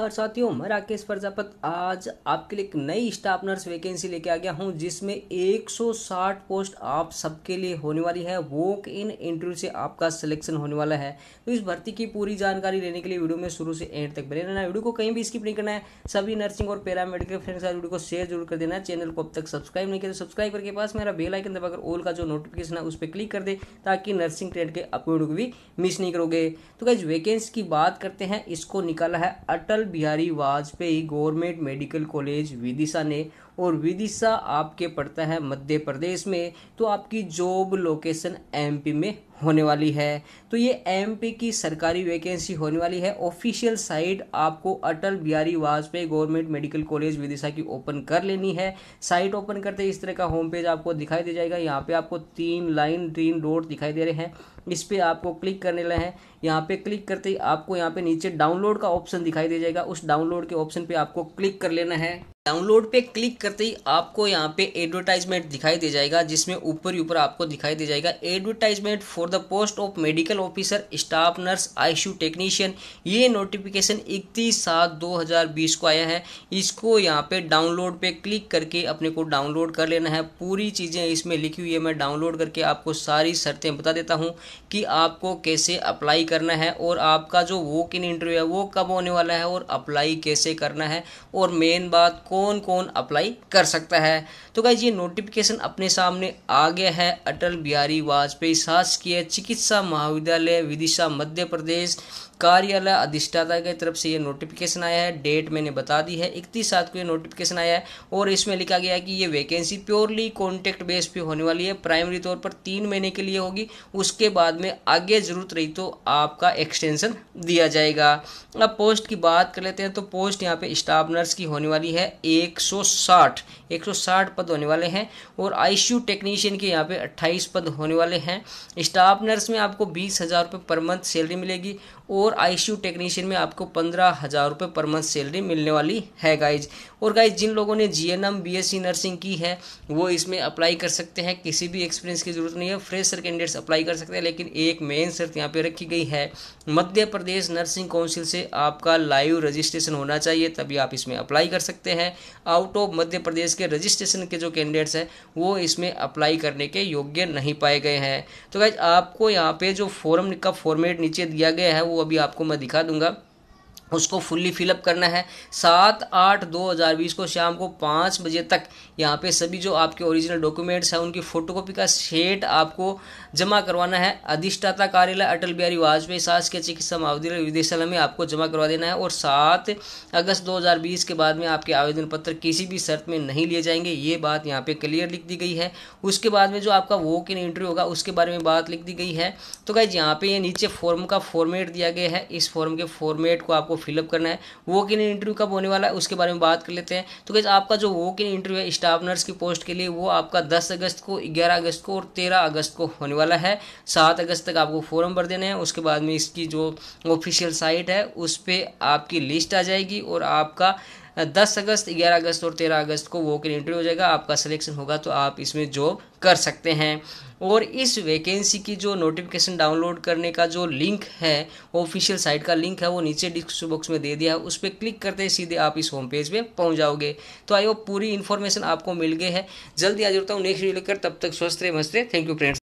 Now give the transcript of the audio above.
नमस्कार साथियों मैं राकेश प्रजापत आज आपके लिए एक नई स्टाफनर्स वैकेंसी लेके आ गया हूँ जिसमें 160 पोस्ट आप सबके लिए होने वाली है वॉक इन इंटरव्यू से आपका सिलेक्शन होने वाला है तो इस भर्ती की पूरी जानकारी लेने के लिए वीडियो में शुरू से एंड तक बने रहना वीडियो को कहीं भी स्किप नहीं करना है सभी नर्सिंग और पैरामेडिकल फ्रेंड्स आज वीडियो को शेयर जरूर कर देना चैनल को अब तक सब्सक्राइब नहीं किया तो सब्सक्राइब करके पास मेरा बेलाइकन दबाकर ओल का जो नोटिफिकेशन है उस पर क्लिक कर दे ताकि नर्सिंग ट्रेड के अपलोड को भी मिस नहीं करोगे तो गाइज वैकेंसी की बात करते हैं इसको निकाला है Atal Bihari Vajpayee government medical college Vidisha ने और विदिशा आपके पड़ता है मध्य प्रदेश में तो आपकी जॉब लोकेशन एमपी में होने वाली है तो ये एमपी की सरकारी वैकेंसी होने वाली है ऑफिशियल साइट आपको Atal Bihari Vajpayee government medical college Vidisha की ओपन कर लेनी है साइट ओपन करते इस तरह का होम पेज आपको दिखाई दे जाएगा यहाँ पे आपको तीन लाइन तीन डॉट दिखाई दे रहे हैं इस पर आपको क्लिक करने लगे हैं यहाँ पे क्लिक करते ही आपको यहाँ पे नीचे डाउनलोड का ऑप्शन दिखाई दे जाएगा उस डाउनलोड के ऑप्शन पे आपको क्लिक कर लेना है डाउनलोड पे क्लिक करते ही आपको यहाँ पे एडवर्टाइजमेंट दिखाई दे जाएगा जिसमें ऊपर ही ऊपर आपको दिखाई दे जाएगा advertisement for the post of medical officer staff nurse eye technician ये नोटिफिकेशन 31 सात 2020 को आया है इसको यहाँ पे डाउनलोड पे क्लिक करके अपने को डाउनलोड कर लेना है पूरी चीज़ें इसमें लिखी हुई है मैं डाउनलोड करके आपको सारी शर्तें बता देता हूँ कि आपको कैसे अप्लाई करना है और आपका जो वॉक इन इंटरव्यू है वो कब होने वाला है और अप्लाई कैसे करना है और मेन बात कौन कौन अप्लाई कर सकता है तो गाइज ये नोटिफिकेशन अपने सामने आ गया है अटल बिहारी वाजपेयी शासकीय चिकित्सा महाविद्यालय विदिशा मध्य प्रदेश कार्यालय अधिष्ठाता की तरफ से ये नोटिफिकेशन आया है डेट मैंने बता दी है इकतीस सात को ये नोटिफिकेशन आया है और इसमें लिखा गया है कि ये वैकेंसी प्योरली कॉन्टैक्ट बेस पे होने वाली है प्राइमरी तौर पर तीन महीने के लिए होगी उसके बाद में आगे ज़रूरत रही तो आपका एक्सटेंशन दिया जाएगा अब पोस्ट की बात कर लेते हैं तो पोस्ट यहाँ पे स्टाफ नर्स की होने वाली है 160 160 पद होने वाले हैं और आईसीयू टेक्नीशियन के यहाँ पे 28 पद होने वाले हैं स्टाफ नर्स में आपको बीस हज़ार रुपये पर मंथ सैलरी मिलेगी और आईसीयू टेक्नीशियन में आपको पंद्रह हज़ार रुपये पर मंथ सैलरी मिलने वाली है गाइज और गाइज जिन लोगों ने G N M B S C nursing की है वो इसमें अप्लाई कर सकते हैं किसी भी एक्सपीरियंस की ज़रूरत नहीं है फ्रेशर कैंडिडेट्स अप्लाई कर सकते हैं लेकिन एक मेन शर्त यहाँ पे रखी गई है मध्य प्रदेश नर्सिंग काउंसिल से आपका लाइव रजिस्ट्रेशन होना चाहिए तभी आप इसमें अप्लाई कर सकते हैं आउट ऑफ मध्य प्रदेश के रजिस्ट्रेशन के जो कैंडिडेट्स हैं वो इसमें अप्लाई करने के योग्य नहीं पाए गए हैं तो गाइज आपको यहाँ पे जो फॉर्म का फॉर्मेट नीचे दिया गया है वो वो अभी आपको मैं दिखा दूंगा उसको फुल्ली फिलअप करना है सात आठ दो हज़ार बीस को शाम को पाँच बजे तक यहाँ पे सभी जो आपके ओरिजिनल डॉक्यूमेंट्स हैं उनकी फोटोकॉपी का सेट आपको जमा करवाना है अधिष्ठाता कार्यालय अटल बिहारी वाजपेयी शासकीय चिकित्सा महाविद्यालय विदेशालय में आपको जमा करवा देना है और सात अगस्त दो हज़ार बीस के बाद में आपके आवेदन पत्र किसी भी शर्त में नहीं लिए जाएंगे ये बात यहाँ पर क्लियर लिख दी गई है उसके बाद में जो आपका वॉक इन इंटरव्यू होगा उसके बारे में बात लिख दी गई है तो गाइज यहाँ पर ये नीचे फॉर्म का फॉर्मेट दिया गया है इस फॉर्म के फॉर्मेट को आपको फिलअप करना है वॉक इन इंटरव्यू कब होने वाला है उसके बारे में बात कर लेते हैं तो कैसे आपका जो वॉक इन इंटरव्यू है स्टाफ नर्स की पोस्ट के लिए वो आपका दस अगस्त को ग्यारह अगस्त को और तेरह अगस्त को होने वाला है सात अगस्त तक आपको फॉर्म भर देना है उसके बाद में इसकी जो ऑफिशियल साइट है उस पर आपकी लिस्ट आ जाएगी और आपका दस अगस्त ग्यारह अगस्त और तेरह अगस्त को वो के इंटरव्यू हो जाएगा आपका सिलेक्शन होगा तो आप इसमें जॉब कर सकते हैं और इस वैकेंसी की जो नोटिफिकेशन डाउनलोड करने का जो लिंक है ऑफिशियल साइट का लिंक है वो नीचे डिस्क्रिप्शन बॉक्स में दे दिया है उस पर क्लिक करते ही सीधे आप इस होम पेज पे पहुंच जाओगे तो आई होप पूरी इन्फॉर्मेशन आपको मिल गई है जल्दी आ जाता हूँ नेक्स्ट वीडियो लेकर तब तक स्वस्थ रहे मस्त रहे थैंक यू फ्रेंड्स